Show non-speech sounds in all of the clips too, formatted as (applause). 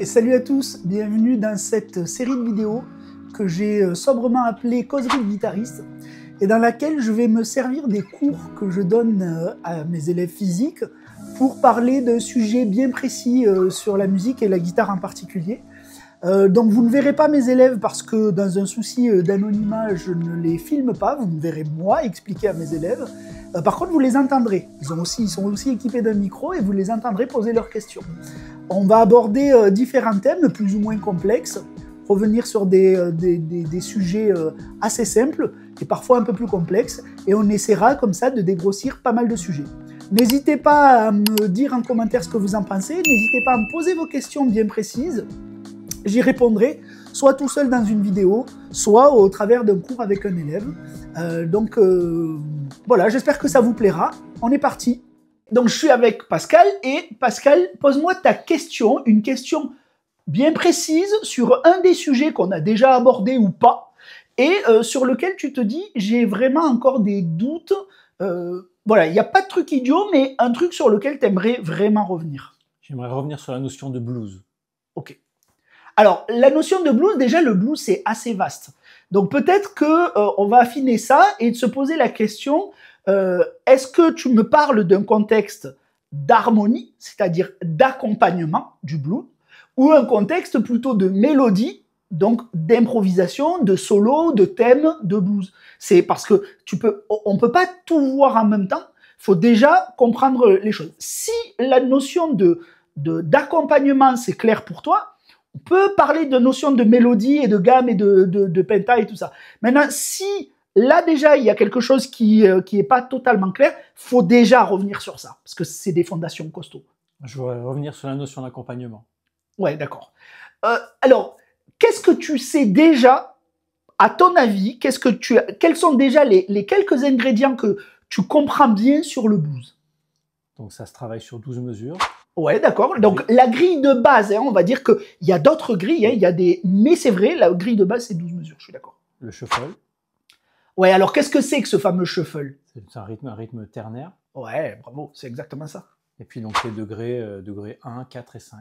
Et salut à tous, bienvenue dans cette série de vidéos que j'ai euh, sobrement appelée Causerie de guitariste et dans laquelle je vais me servir des cours que je donne euh, à mes élèves physiques pour parler de sujets bien précis euh, sur la musique et la guitare en particulier. Donc vous ne verrez pas mes élèves parce que dans un souci d'anonymat, je ne les filme pas, vous me verrez moi expliquer à mes élèves. Par contre, vous les entendrez. Ils, ont aussi, ils sont aussi équipés d'un micro et vous les entendrez poser leurs questions. On va aborder euh, différents thèmes plus ou moins complexes, revenir sur des, euh, sujets euh, assez simples et parfois un peu plus complexes, et on essaiera comme ça de dégrossir pas mal de sujets. N'hésitez pas à me dire en commentaire ce que vous en pensez, n'hésitez pas à me poser vos questions bien précises, j'y répondrai soit tout seul dans une vidéo, soit au travers d'un cours avec un élève. donc voilà, j'espère que ça vous plaira. On est parti donc je suis avec Pascal et Pascal, pose-moi ta question, une question bien précise sur un des sujets qu'on a déjà abordé ou pas et euh, sur lequel tu te dis j'ai vraiment encore des doutes. Euh, voilà, il n'y a pas de truc idiot, mais un truc sur lequel tu aimerais vraiment revenir. J'aimerais revenir sur la notion de blues. Ok. Alors, la notion de blues, déjà, le blues, c'est assez vaste. Donc peut-être qu'on euh, va affiner ça et se poser la question euh, est-ce que tu me parles d'un contexte d'harmonie, c'est-à-dire d'accompagnement du blues, ou un contexte plutôt de mélodie, donc d'improvisation, de solo, de thème, de blues C'est parce que tu peux, on peut pas tout voir en même temps. Faut déjà comprendre les choses. Si la notion de d'accompagnement c'est clair pour toi, on peut parler de notion de mélodie et de gamme et de, de, de, penta et tout ça. Maintenant, si Là déjà, il y a quelque chose qui n'est euh, pas totalement clair. faut déjà revenir sur ça, parce que c'est des fondations costauds. Je voudrais revenir sur la notion d'accompagnement. Ouais, d'accord. Euh, alors, qu'est-ce que tu sais déjà, à ton avis, qu'est-ce que tu, quels sont déjà les, quelques ingrédients que tu comprends bien sur le blues Donc, ça se travaille sur 12 mesures. Ouais, d'accord. Donc, la grille de base, hein, on va dire qu'il y a d'autres grilles, hein, il y a des... mais c'est vrai, la grille de base, c'est 12 mesures, je suis d'accord. Le shuffle. Ouais, alors qu'est-ce que c'est que ce fameux shuffle C'est un rythme, un rythme ternaire. Ouais, bravo, c'est exactement ça. Et puis donc les degrés, euh, degrés 1, 4 et 5.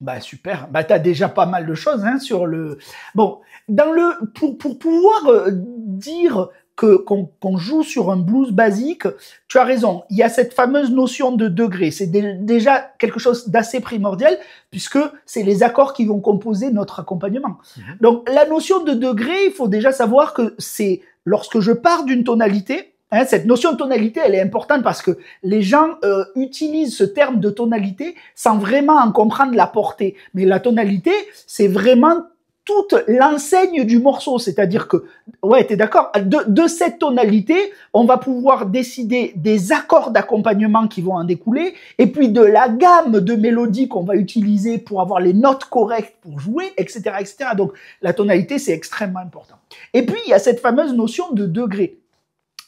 Bah super, bah t'as déjà pas mal de choses hein, sur le. Bon, dans le pour, pouvoir euh, dire que qu'on joue sur un blues basique, tu as raison. Il y a cette fameuse notion de degré. C'est déjà quelque chose d'assez primordial puisque c'est les accords qui vont composer notre accompagnement. Mm-hmm. Donc la notion de degré, il faut déjà savoir que c'est lorsque je pars d'une tonalité, hein, cette notion de tonalité, elle est importante parce que les gens euh, utilisent ce terme de tonalité sans vraiment en comprendre la portée. Mais la tonalité, c'est vraiment toute l'enseigne du morceau. C'est-à-dire que, ouais, t'es d'accord de, de, cette tonalité, on va pouvoir décider des accords d'accompagnement qui vont en découler, et puis de la gamme de mélodies qu'on va utiliser pour avoir les notes correctes pour jouer, etc. etc. Donc la tonalité, c'est extrêmement important. Et puis, il y a cette fameuse notion de degré.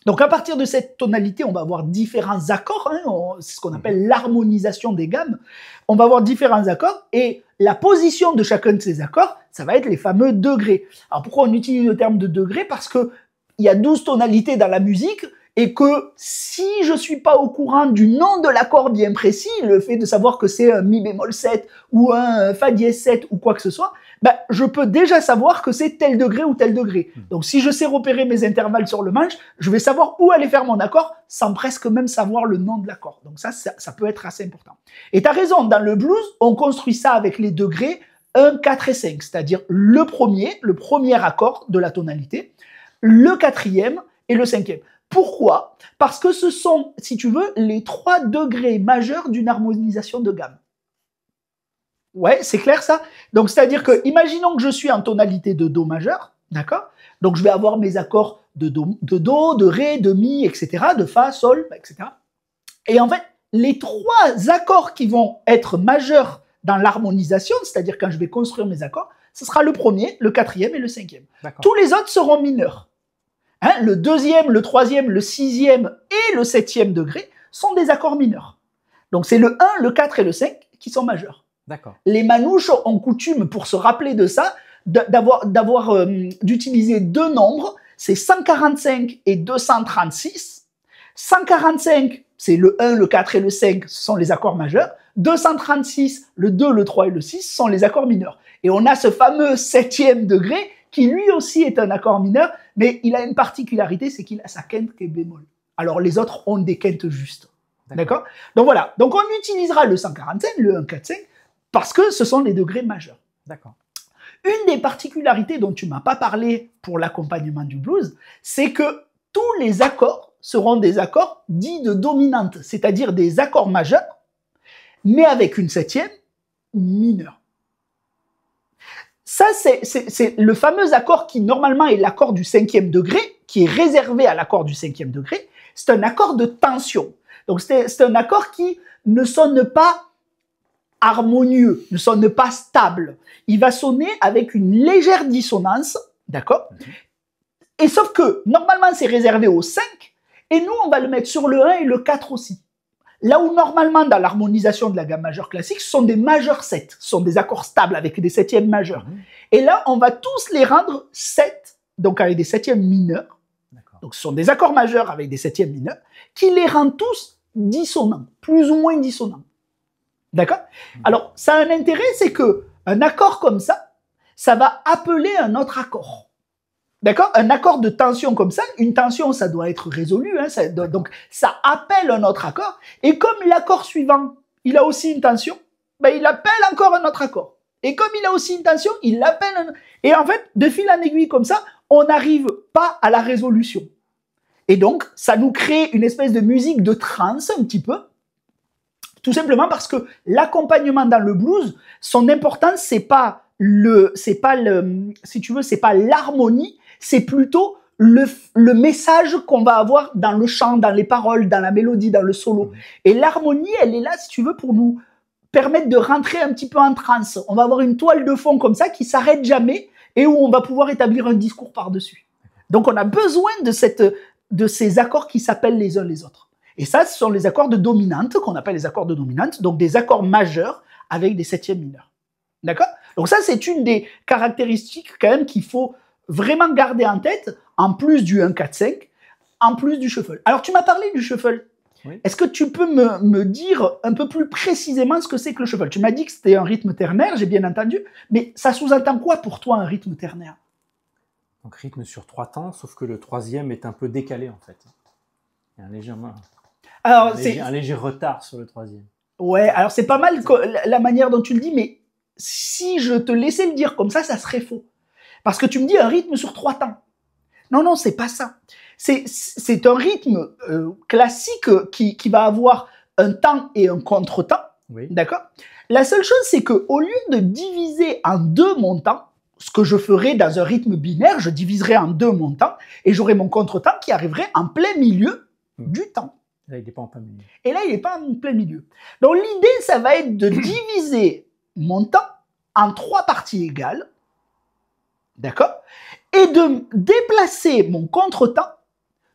Donc à partir de cette tonalité, on va avoir différents accords, hein, c'est ce qu'on mhm. appelle l'harmonisation des gammes. On va avoir différents accords et la position de chacun de ces accords, ça va être les fameux degrés. Alors pourquoi on utilise le terme de degré Parce qu'il y a 12 tonalités dans la musique et que si je ne suis pas au courant du nom de l'accord bien précis, le fait de savoir que c'est un mi bémol 7 ou un euh, fa dièse 7 ou quoi que ce soit, ben, je peux déjà savoir que c'est tel degré ou tel degré. Hmm. Donc si je sais repérer mes intervalles sur le manche, je vais savoir où aller faire mon accord sans presque même savoir le nom de l'accord. Donc ça, ça, peut être assez important. Et tu as raison, dans le blues, on construit ça avec les degrés 1, 4 et 5, c'est-à-dire le premier, le premier accord de la tonalité, le quatrième et le cinquième. Pourquoi Parce que ce sont, si tu veux, les trois degrés majeurs d'une harmonisation de gamme. Ouais, c'est clair ça Donc c'est-à-dire que, imaginons que je suis en tonalité de Do majeur, d'accord Donc je vais avoir mes accords de do, de de Ré, de Mi, etc., de Fa, Sol, etc. Et en fait, les trois accords qui vont être majeurs dans l'harmonisation, c'est-à-dire quand je vais construire mes accords, ce sera le premier, le quatrième et le cinquième. Tous les autres seront mineurs. Hein, le deuxième, le troisième, le sixième et le septième degré sont des accords mineurs. Donc c'est le 1, le 4 et le 5 qui sont majeurs. Les manouches ont coutume, pour se rappeler de ça, d'avoir, d'avoir, euh, d'utiliser deux nombres, c'est 145 et 236. 145, c'est le 1, le 4 et le 5, ce sont les accords majeurs. 236, le 2, le 3 et le 6 sont les accords mineurs. Et on a ce fameux septième degré qui lui aussi est un accord mineur, mais il a une particularité, c'est qu'il a sa quinte qui est bémol. Alors les autres ont des quintes justes. D'accord Donc voilà, donc on utilisera le 145, le 1, 5, parce que ce sont les degrés majeurs. D'accord. Une des particularités dont tu m'as pas parlé pour l'accompagnement du blues, c'est que tous les accords seront des accords dits de dominante, c'est-à-dire des accords majeurs, mais avec une septième mineure. Ça, c'est le fameux accord qui normalement est l'accord du cinquième degré, qui est réservé à l'accord du cinquième degré. C'est un accord de tension. Donc c'est un accord qui ne sonne pas harmonieux, ne sonne pas stable. Il va sonner avec une légère dissonance, d'accord mhm. Et sauf que, normalement, c'est réservé au 5, et nous, on va le mettre sur le 1 et le 4 aussi. Là où normalement, dans l'harmonisation de la gamme majeure classique, ce sont des majeurs 7, ce sont des accords stables avec des septièmes majeurs. Mhm. Et là, on va tous les rendre 7, donc avec des septièmes mineurs. Donc ce sont des accords majeurs avec des septièmes mineurs, qui les rendent tous dissonants, plus ou moins dissonants. D'accord Alors, ça a un intérêt, c'est que un accord comme ça, ça va appeler un autre accord. D'accord Un accord de tension comme ça, une tension, ça doit être résolu. Hein, donc, ça appelle un autre accord. Et comme l'accord suivant, il a aussi une tension, ben, il appelle encore un autre accord. Et comme il a aussi une tension, il l'appelle. Un... Et en fait, de fil en aiguille comme ça, on n'arrive pas à la résolution. Et donc, ça nous crée une espèce de musique de trance un petit peu, tout simplement parce que l'accompagnement dans le blues, son importance, c'est pas le, c'est pas le, si tu veux, c'est pas l'harmonie, c'est plutôt le, le, message qu'on va avoir dans le chant, dans les paroles, dans la mélodie, dans le solo. Mmh. Et l'harmonie, elle est là, si tu veux, pour nous permettre de rentrer un petit peu en transe. On va avoir une toile de fond comme ça qui s'arrête jamais et où on va pouvoir établir un discours par-dessus. Donc on a besoin de, cette, de ces accords qui s'appellent les uns les autres. Et ça, ce sont les accords de dominante, qu'on appelle les accords de dominante, donc des accords majeurs avec des septièmes mineurs. D'accord Donc ça, c'est une des caractéristiques quand même qu'il faut vraiment garder en tête, en plus du 1-4-5, en plus du shuffle. Alors tu m'as parlé du shuffle. Est-ce que tu peux me, dire un peu plus précisément ce que c'est que le shuffle Tu m'as dit que c'était un rythme ternaire, j'ai bien entendu, mais ça sous-entend quoi pour toi un rythme ternaire Donc rythme sur trois temps, sauf que le troisième est un peu décalé en fait. Il y a un léger, alors, un, léger, un retard sur le troisième. Ouais, alors c'est pas mal la manière dont tu le dis, mais si je te laissais le dire comme ça, ça serait faux. Parce que tu me dis un rythme sur trois temps. Non, non, c'est pas ça. C'est un rythme euh, classique qui, va avoir un temps et un contre-temps. D'accord La seule chose, c'est que au lieu de diviser en deux mon temps, ce que je ferais dans un rythme binaire, je diviserais en deux mon temps et j'aurais mon contre-temps qui arriverait en plein milieu mmh. du temps. Là, il n'est pas en plein milieu. Et là, il n'est pas en plein milieu. Donc l'idée, ça va être de diviser mon temps en trois parties égales, d'accord Et de déplacer mon contre-temps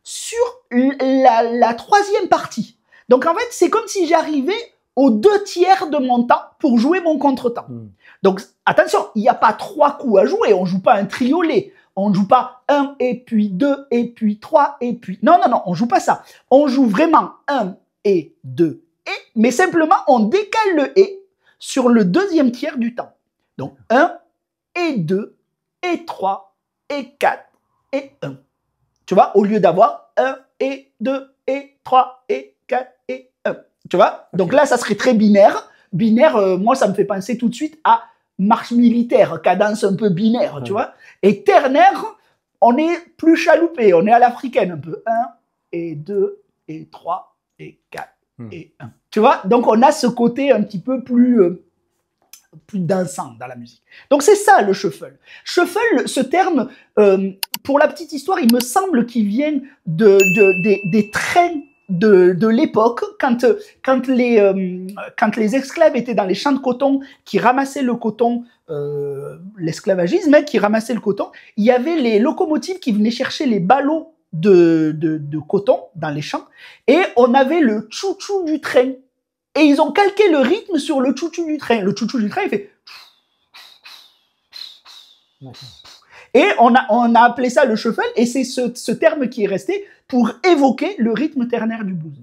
sur la, troisième partie. Donc en fait, c'est comme si j'arrivais aux deux tiers de mon temps pour jouer mon contre-temps. Hmm. Donc attention, il n'y a pas trois coups à jouer, on ne joue pas un triolet. On ne joue pas 1 et puis 2 et puis 3 et puis... Non, non, non, on ne joue pas ça. On joue vraiment 1 et 2 et, mais simplement on décale le et sur le deuxième tiers du temps. Donc 1 et 2 et 3 et 4 et 1. Tu vois, au lieu d'avoir 1 et 2 et 3 et 4 et 1. Tu vois Donc là, ça serait très binaire. Binaire, euh, moi, ça me fait penser tout de suite à marche militaire, cadence un peu binaire, tu vois. Et ternaire, on est plus chaloupé, on est à l'africaine un peu. Un, et deux, et trois, et quatre, hmm. et un. Tu vois Donc on a ce côté un petit peu plus, euh, plus dansant dans la musique. Donc c'est ça le shuffle. Shuffle, ce terme, euh, pour la petite histoire, il me semble qu'il vient de, des, des trains de, l'époque, euh, quand, les, esclaves étaient dans les champs de coton, qui ramassaient le coton, euh, l'esclavagisme, hein, qui ramassait le coton, il y avait les locomotives qui venaient chercher les ballots de, coton dans les champs, et on avait le chouchou du train. Et ils ont calqué le rythme sur le chouchou du train. Le chouchou du train, il fait... Et on a, on a appelé ça le cheval et c'est ce terme qui est resté, pour évoquer le rythme ternaire du blues.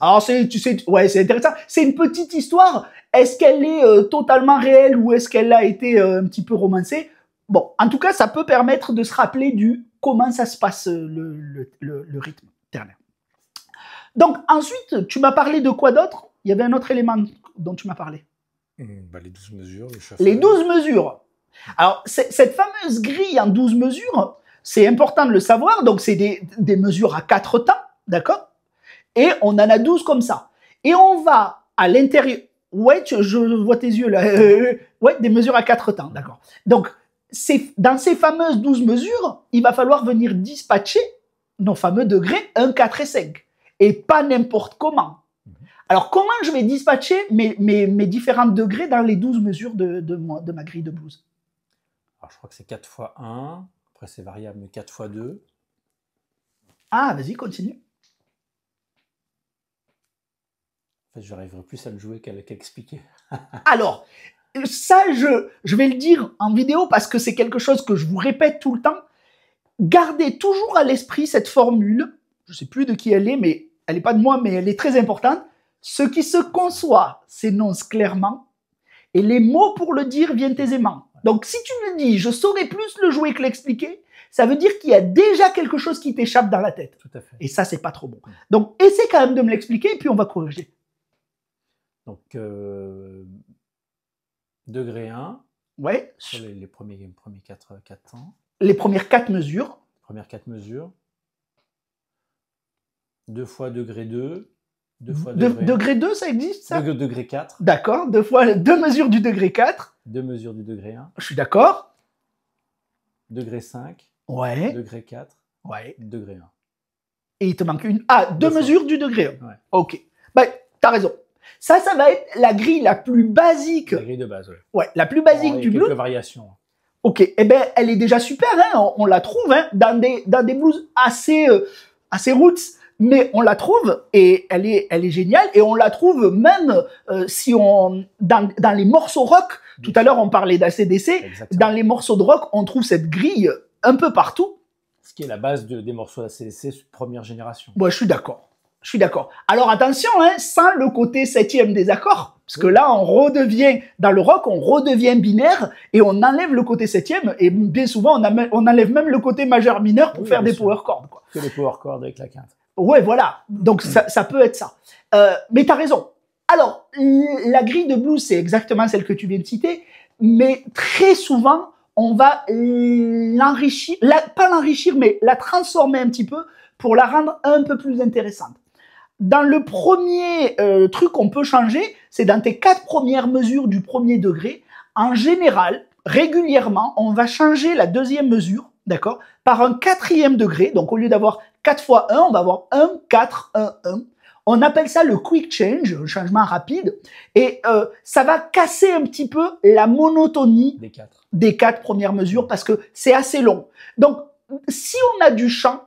Alors c'est tu sais ouais c'est intéressant c'est une petite histoire est-ce qu'elle est, euh, totalement réelle ou est-ce qu'elle a été euh, un petit peu romancée bon en tout cas ça peut permettre de se rappeler du comment ça se passe euh, le, rythme ternaire donc ensuite tu m'as parlé de quoi d'autre il y avait un autre élément dont tu m'as parlé mmh, bah, les douze mesures les, douze mesures alors cette fameuse grille en douze mesures c'est important de le savoir. Donc, c'est des, mesures à quatre temps, d'accord Et on en a 12 comme ça. Et on va à l'intérieur. Ouais, je vois tes yeux là. Euh, ouais, des mesures à quatre temps, d'accord. Donc, dans ces fameuses 12 mesures, il va falloir venir dispatcher nos fameux degrés 1, 4 et 5. Et pas n'importe comment. Alors, comment je vais dispatcher mes, mes, différents degrés dans les 12 mesures de, de, de ma grille de blues Alors, je crois que c'est 4 fois 1. Après, c'est variable 4 fois 2. Ah, vas-y, continue. En fait, j'arriverai plus à le jouer qu'à l'expliquer. (laughs) Alors, ça, je, je vais le dire en vidéo parce que c'est quelque chose que je vous répète tout le temps. Gardez toujours à l'esprit cette formule. Je ne sais plus de qui elle est, mais elle n'est pas de moi, mais elle est très importante. Ce qui se conçoit s'énonce clairement et les mots pour le dire viennent aisément. Donc si tu me dis, je saurais plus le jouer que l'expliquer, ça veut dire qu'il y a déjà quelque chose qui t'échappe dans la tête. Tout à fait. Et ça, c'est pas trop bon. Donc essaie quand même de me l'expliquer et puis on va corriger. Donc, euh, degré 1. Ouais. les, premiers, les premiers 4, temps. Les premières 4 mesures. premières 4 mesures. Deux fois degré 2. Deux fois degré. degré 2, ça existe ça Degré 4. D'accord, deux fois deux mesures du degré 4. Deux mesures du degré 1. Je suis d'accord. Degré 5. Ouais. Degré 4. Ouais. Degré 1. Et il te manque une. Ah, deux, mesures du degré 1. Ouais. Ok. Bah, t'as raison. Ça, ça va être la grille la plus basique. La grille de base, ouais. ouais la plus basique du bleu. Quelques variations. Ok, eh ben, elle est déjà super, hein on, la trouve hein dans, des, dans des blues assez, euh, assez roots mais on la trouve et elle est, elle est géniale et on la trouve même euh, si on dans, dans, les morceaux rock. Tout à l'heure, on parlait d'ACDC. Dans les morceaux de rock, on trouve cette grille un peu partout. Ce qui est la base des morceaux d'ACDC première génération. Moi, je suis d'accord. Je suis d'accord. Alors attention, hein, sans le côté septième des accords, parce que là, on redevient, dans le rock, on redevient binaire et on enlève le côté septième et bien souvent, on, on enlève même le côté majeur-mineur pour faire des power chords. Quoi. Que les power chords avec la quinte. Ouais, voilà. Donc ça, peut être ça. Euh, mais tu as raison. Alors, la grille de blues, c'est exactement celle que tu viens de citer, mais très souvent, on va l'enrichir, pas l'enrichir, mais la transformer un petit peu pour la rendre un peu plus intéressante. Dans le premier euh, truc qu'on peut changer, c'est dans tes quatre premières mesures du premier degré, en général, régulièrement, on va changer la deuxième mesure, d'accord, par un quatrième degré. Donc, au lieu d'avoir 4 fois 1, on va avoir 1, 4, 1, 1. On appelle ça le quick change, le changement rapide. Et euh, ça va casser un petit peu la monotonie des quatre, des premières mesures parce que c'est assez long. Donc, si on a du chant,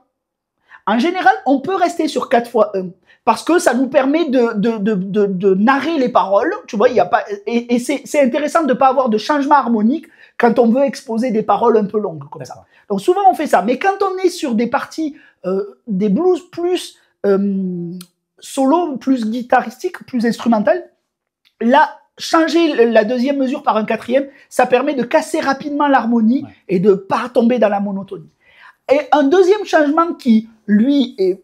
en général, on peut rester sur 4 fois 1 parce que ça nous permet de, de, de, de narrer les paroles. Tu vois, il y a pas et, et c'est intéressant de ne pas avoir de changement harmonique quand on veut exposer des paroles un peu longues comme ça. Donc souvent on fait ça, mais quand on est sur des parties euh, des blues plus euh, solo, plus guitaristique, plus instrumentales. Là, changer la deuxième mesure par un quatrième, ça permet de casser rapidement l'harmonie et de pas tomber dans la monotonie. Et un deuxième changement qui, lui, est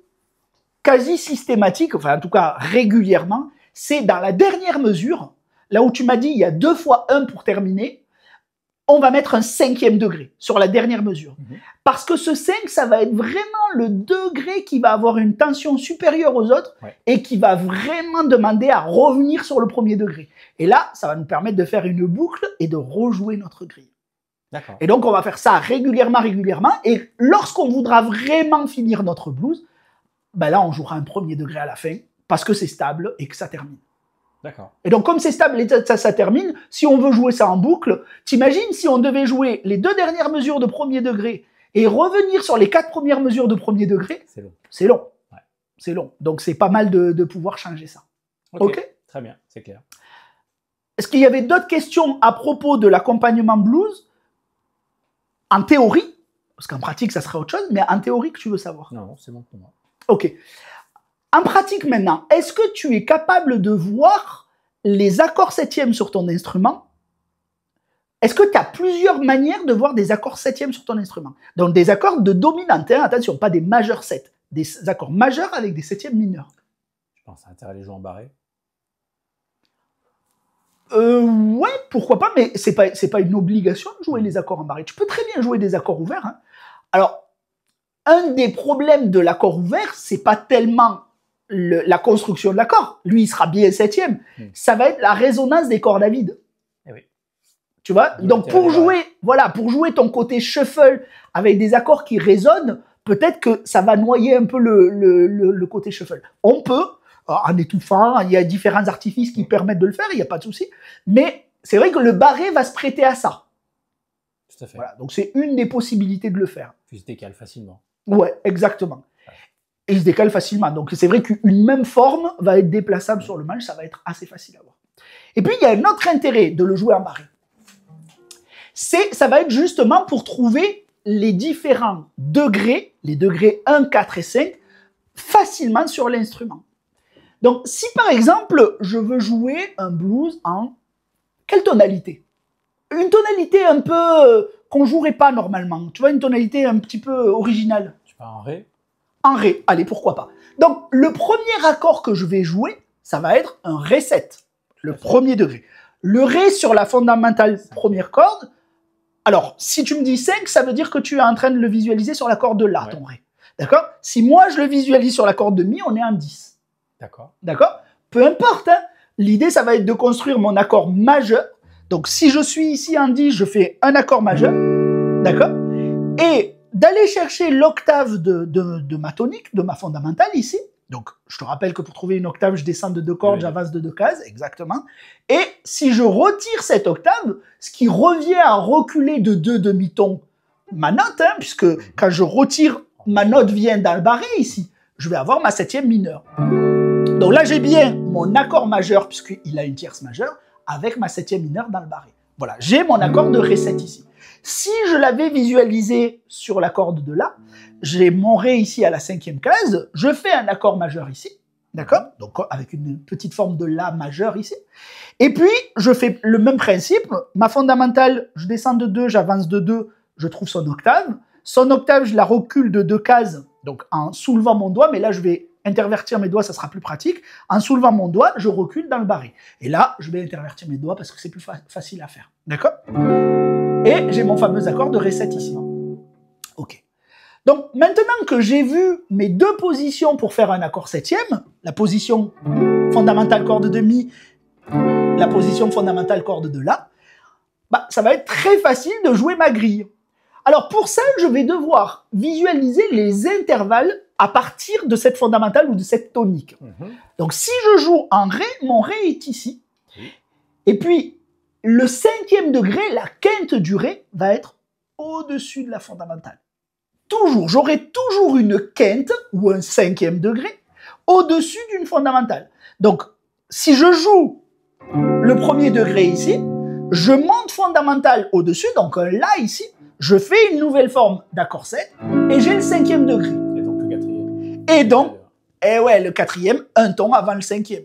quasi systématique, enfin en tout cas régulièrement, c'est dans la dernière mesure, là où tu m'as dit il y a deux fois un pour terminer, on va mettre un cinquième degré sur la dernière mesure. Mhm. Parce que ce 5, ça va être vraiment le degré qui va avoir une tension supérieure aux autres et qui va vraiment demander à revenir sur le premier degré. Et là, ça va nous permettre de faire une boucle et de rejouer notre grille. Et donc, on va faire ça régulièrement, régulièrement. Et lorsqu'on voudra vraiment finir notre blues, ben là, on jouera un premier degré à la fin parce que c'est stable et que ça termine. Et donc, comme c'est stable ça, ça termine, si on veut jouer ça en boucle, t'imagines si on devait jouer les deux dernières mesures de premier degré et revenir sur les quatre premières mesures de premier degré, c'est long. C'est long. C'est long. Donc, c'est pas mal de, pouvoir changer ça. Ok, Très bien, c'est clair. Est-ce qu'il y avait d'autres questions à propos de l'accompagnement blues En théorie, parce qu'en pratique, ça serait autre chose, mais en théorie que tu veux savoir. Non, c'est bon pour moi. Ok. En pratique maintenant, est-ce que tu es capable de voir les accords septièmes sur ton instrument Est-ce que tu as plusieurs manières de voir des accords septièmes sur ton instrument Donc des accords de dominante, hein, attention, pas des majeurs 7, des accords majeurs avec des septièmes mineurs. Je pense à intérêt les jouer en barré. Euh, ouais, pourquoi pas, mais c'est pas pas une obligation de jouer mm. les accords en barré. Tu peux très bien jouer des accords ouverts. Hein. Alors, un des problèmes de l'accord ouvert, c'est pas tellement la construction de l'accord. Lui, il sera bien septième. Hmm. Ça va être la résonance des corps David. Eh tu vois Donc pour jouer, voilà, pour jouer ton côté shuffle avec des accords qui résonnent, peut-être que ça va noyer un peu le, le, le côté shuffle. On peut, euh, en étouffant, il y a différents artifices qui hmm. permettent de le faire, il n'y a pas de souci. Mais c'est vrai que le barré va se prêter à ça. Tout à fait. donc c'est une des possibilités de le faire. Tu décale facilement. Ouais, exactement et il se décale facilement. Donc c'est vrai qu'une même forme va être déplaçable sur le manche. ça va être assez facile à voir. Et puis il y a un autre intérêt de le jouer en barré. C'est, ça va être justement pour trouver les différents degrés, les degrés 1, 4 et 5, facilement sur l'instrument. Donc si par exemple je veux jouer un blues en quelle tonalité Une tonalité un peu euh, qu'on jouerait pas normalement. Tu vois, une tonalité un petit peu originale. Tu parles en ré Ré. Allez, pourquoi pas. Donc, le premier accord que je vais jouer, ça va être un Ré 7, le premier degré. Le Ré sur la fondamentale première corde, alors, si tu me dis 5, ça veut dire que tu es en train de le visualiser sur la corde de La, ton Ré. D'accord Si moi, je le visualise sur la corde de Mi, on est en 10. D'accord. D'accord Peu importe. Hein. L'idée, ça va être de construire mon accord majeur. Donc, si je suis ici en 10, je fais un accord majeur. D'accord Et d'aller chercher l'octave de, ma tonique, de ma fondamentale ici. Donc, je te rappelle que pour trouver une octave, je descends de deux cordes, j'avance de deux cases, exactement. Et si je retire cette octave, ce qui revient à reculer de deux demi-tons ma note, hein, puisque quand je retire, ma note vient dans le barré ici, je vais avoir ma septième mineure. Donc là, j'ai bien mon accord majeur, puisqu'il a une tierce majeure, avec ma septième mineure dans le barré. Voilà, j'ai mon accord de ré7 ici. Si je l'avais visualisé sur la corde de La, j'ai mon Ré ici à la cinquième case, je fais un accord majeur ici, d'accord Donc avec une petite forme de La majeur ici. Et puis, je fais le même principe, ma fondamentale, je descends de 2, j'avance de 2, je trouve son octave. Son octave, je la recule de deux cases, donc en soulevant mon doigt, mais là, je vais Intervertir mes doigts, ça sera plus pratique. En soulevant mon doigt, je recule dans le barré. Et là, je vais intervertir mes doigts parce que c'est plus facile à faire. D'accord Et j'ai mon fameux accord de ré OK. Donc maintenant que j'ai vu mes deux positions pour faire un accord septième, la position fondamentale corde de mi, la position fondamentale corde de la, bah, ça va être très facile de jouer ma grille. Alors pour ça, je vais devoir visualiser les intervalles à partir de cette fondamentale ou de cette tonique. Mhm. Donc si je joue en Ré, mon Ré est ici. Et puis le cinquième degré, la quinte du Ré, va être au-dessus de la fondamentale. Toujours, j'aurai toujours une quinte ou un cinquième degré au-dessus d'une fondamentale. Donc si je joue le premier degré ici, je monte fondamentale au-dessus, donc un La ici, je fais une nouvelle forme d'accord 7 et j'ai le cinquième degré. Et donc le quatrième. Et donc, eh ouais, le quatrième, un ton avant le cinquième.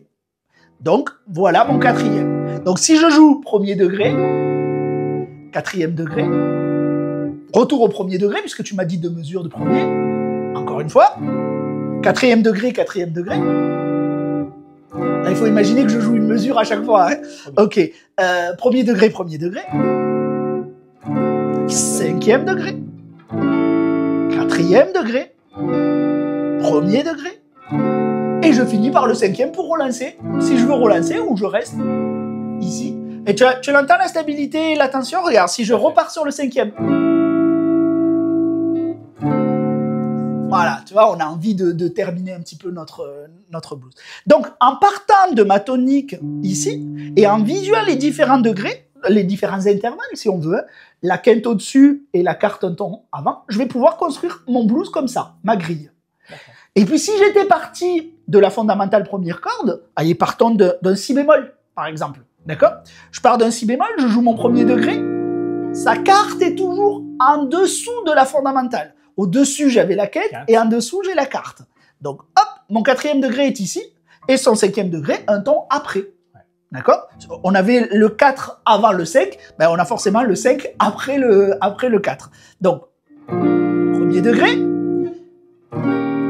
Donc voilà mon quatrième. Donc si je joue premier degré, quatrième degré, retour au premier degré, puisque tu m'as dit deux mesures de premier, encore une fois, quatrième degré, quatrième degré. Ah, il faut imaginer que je joue une mesure à chaque fois. Hein. ok, euh, premier degré, premier degré. Cinquième degré. Quatrième degré. Premier degré. Et je finis par le cinquième pour relancer. Si je veux relancer ou je reste ici. Et tu, tu la stabilité et la tension Regarde, si je repars sur le cinquième. Voilà, tu vois, on a envie de, terminer un petit peu notre, notre blues. Donc, en partant de ma tonique ici, et en visuant les différents degrés, les différents intervalles, si on veut, la quinte au-dessus et la carte un ton avant, je vais pouvoir construire mon blues comme ça, ma grille. Et puis si j'étais parti de la fondamentale première corde, allez, partons d'un si bémol, par exemple. D'accord Je pars d'un si bémol, je joue mon premier degré. Sa carte est toujours en dessous de la fondamentale. Au-dessus, j'avais la quête et en dessous, j'ai la carte. Donc, hop, mon quatrième degré est ici et son cinquième degré un ton après. D'accord On avait le 4 avant le 5, ben, on a forcément le 5 après le, après le 4. Donc, premier degré,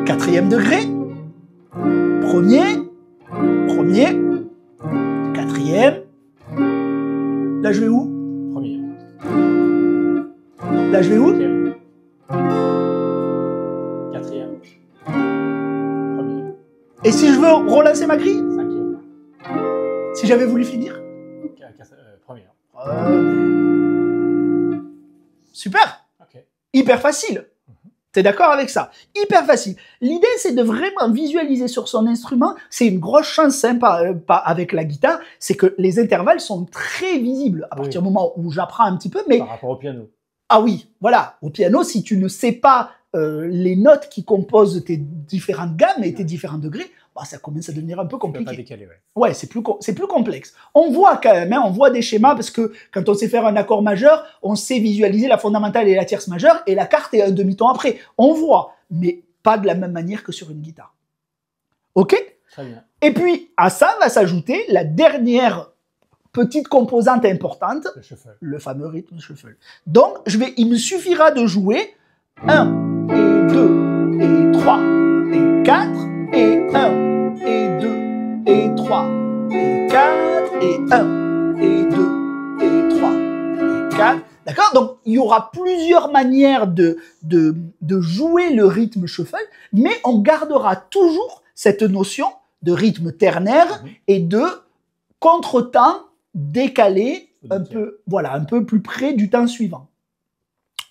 quatrième degré, premier, premier, quatrième. Là, je vais où Premier. Là, je vais où Quatrième. Premier. Et si je veux relancer ma grille si j'avais voulu finir euh, Première. Hein. Euh, super Ok. Hyper facile mhm. T'es d'accord avec ça Hyper facile. L'idée, c'est de vraiment visualiser sur son instrument. C'est une grosse chance sympa hein, euh, pas avec la guitare, c'est que les intervalles sont très visibles à partir du moment où j'apprends un petit peu. Mais par rapport au piano. Ah oui, voilà. Au piano, si tu ne sais pas les notes qui composent tes différentes gammes et tes différents degrés, bah, ça commence à devenir un peu compliqué. ouais, c'est plus, c'est plus complexe. On voit quand même, hein, on voit des schémas parce que quand on sait faire un accord majeur, on sait visualiser la fondamentale et la tierce majeure et la carte est un demi-ton après. On voit, mais pas de la même manière que sur une guitare. Ok Très bien. Et puis, à ça va s'ajouter la dernière petite composante importante, le, fameux rythme shuffle. Donc, je vais, il me suffira de jouer 1 et 2 et 3 et 4 et 1 et 2 et 3 et 4 et 1 et 2 et 3 et 4. D'accord Donc il y aura plusieurs manières de, de, de jouer le rythme shuffle, mais on gardera toujours cette notion de rythme ternaire mhm. et de contretemps décalé un peu, voilà, un peu plus près du temps suivant.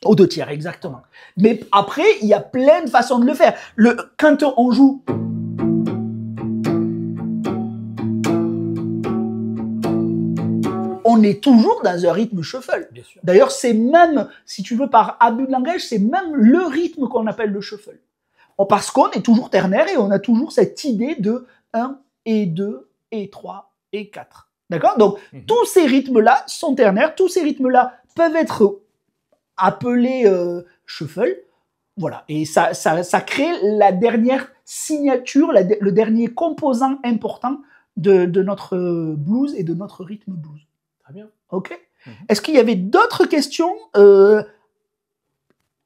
Aux deux tiers, exactement. Mais après, il y a plein de façons de le faire. Le, quand on joue on est toujours dans un rythme shuffle. D'ailleurs, c'est même, si tu veux, par abus de langage, c'est même le rythme qu'on appelle le shuffle. Oh, parce qu'on est toujours ternaire et on a toujours cette idée de 1 et 2 et 3 et 4. D'accord Donc, mhm. tous ces rythmes-là sont ternaires, tous ces rythmes-là peuvent être appelés euh, shuffle. Voilà, et ça, ça, crée la dernière signature, le dernier composant important de notre euh, blues et de notre rythme blues. OK. Mhm. Est-ce qu'il y avait d'autres questions euh,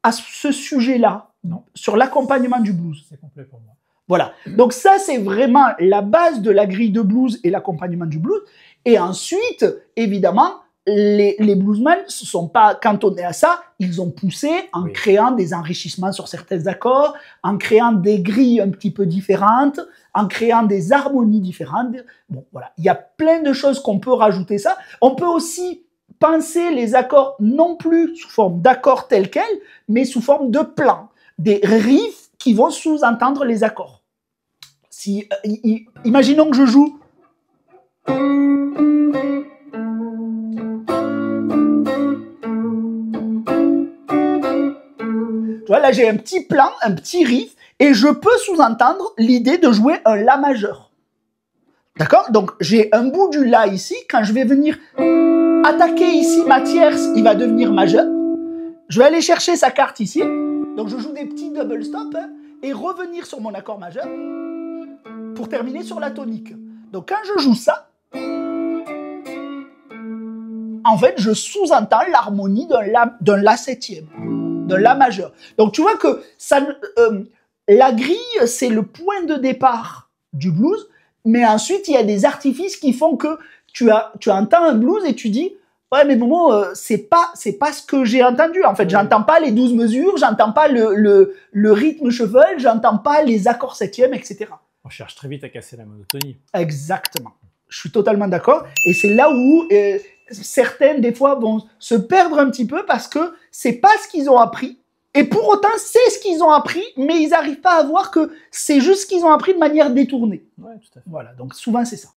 à ce sujet-là Non. Sur l'accompagnement du blues C'est complet pour moi. Voilà. Donc ça, c'est vraiment la base de la grille de blues et l'accompagnement du blues. Et ensuite, évidemment, les, les bluesmen, se sont pas cantonnés à ça, ils ont poussé en créant des enrichissements sur certains accords, en créant des grilles un petit peu différentes, en créant des harmonies différentes. Bon, voilà, il y a plein de choses qu'on peut rajouter ça. On peut aussi penser les accords non plus sous forme d'accords tels quels, mais sous forme de plans, des riffs qui vont sous-entendre les accords. Si, euh, imaginons que je joue. là, j'ai un petit plan, un petit riff, et je peux sous-entendre l'idée de jouer un La majeur. D'accord Donc, j'ai un bout du La ici. Quand je vais venir attaquer ici ma tierce, il va devenir majeur. Je vais aller chercher sa carte ici. Donc, je joue des petits double stops hein, et revenir sur mon accord majeur pour terminer sur la tonique. Donc, quand je joue ça, en fait, je sous-entends l'harmonie d'un la, d'un la septième la majeure. Donc tu vois que ça, euh, la grille, c'est le point de départ du blues, mais ensuite il y a des artifices qui font que tu, as, tu entends un blues et tu dis ouais mais bon euh, c'est pas c'est pas ce que j'ai entendu en fait j'entends pas les douze mesures j'entends pas le, le, rythme cheval j'entends pas les accords septièmes etc on cherche très vite à casser la monotonie exactement je suis totalement d'accord et c'est là où euh, certaines, des fois, vont se perdre un petit peu parce que c'est pas ce qu'ils ont appris. Et pour autant, c'est ce qu'ils ont appris, mais ils n'arrivent pas à voir que c'est juste ce qu'ils ont appris de manière détournée. Ouais, tout à fait. Voilà, donc souvent c'est ça.